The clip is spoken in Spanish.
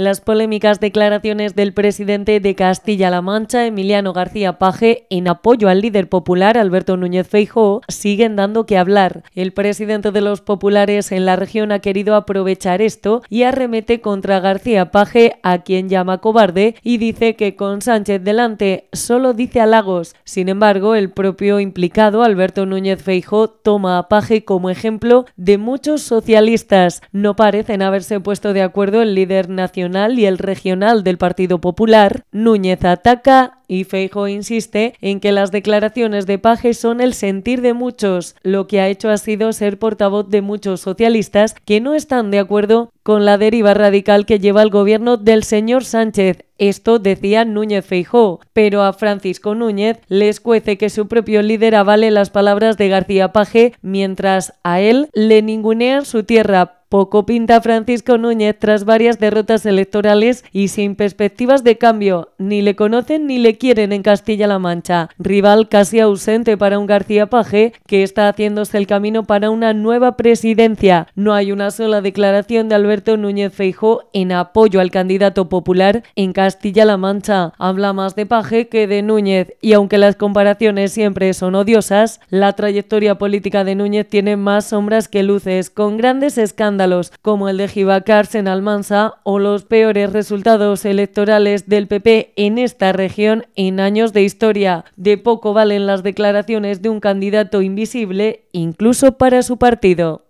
Las polémicas declaraciones del presidente de Castilla-La Mancha, Emiliano García Paje, en apoyo al líder popular Alberto Núñez Feijóo, siguen dando que hablar. El presidente de los populares en la región ha querido aprovechar esto y arremete contra García Paje, a quien llama cobarde, y dice que con Sánchez delante solo dice halagos. Sin embargo, el propio implicado, Alberto Núñez Feijóo, toma a Paje como ejemplo de muchos socialistas. No parecen haberse puesto de acuerdo el líder nacional y el regional del Partido Popular, Núñez ataca y Feijóo insiste en que las declaraciones de Paje son el sentir de muchos. Lo que ha hecho ha sido ser portavoz de muchos socialistas que no están de acuerdo con la deriva radical que lleva el gobierno del señor Sánchez. Esto decía Núñez Feijó, pero a Francisco Núñez le escuece que su propio líder avale las palabras de García Paje, mientras a él le ningunean su tierra, poco pinta Francisco Núñez tras varias derrotas electorales y sin perspectivas de cambio. Ni le conocen ni le quieren en Castilla-La Mancha. Rival casi ausente para un García Paje que está haciéndose el camino para una nueva presidencia. No hay una sola declaración de Alberto Núñez Feijó en apoyo al candidato popular en Castilla-La Mancha. Habla más de Paje que de Núñez y aunque las comparaciones siempre son odiosas, la trayectoria política de Núñez tiene más sombras que luces, con grandes escándalos como el de en Almansa o los peores resultados electorales del PP en esta región en años de historia. De poco valen las declaraciones de un candidato invisible, incluso para su partido.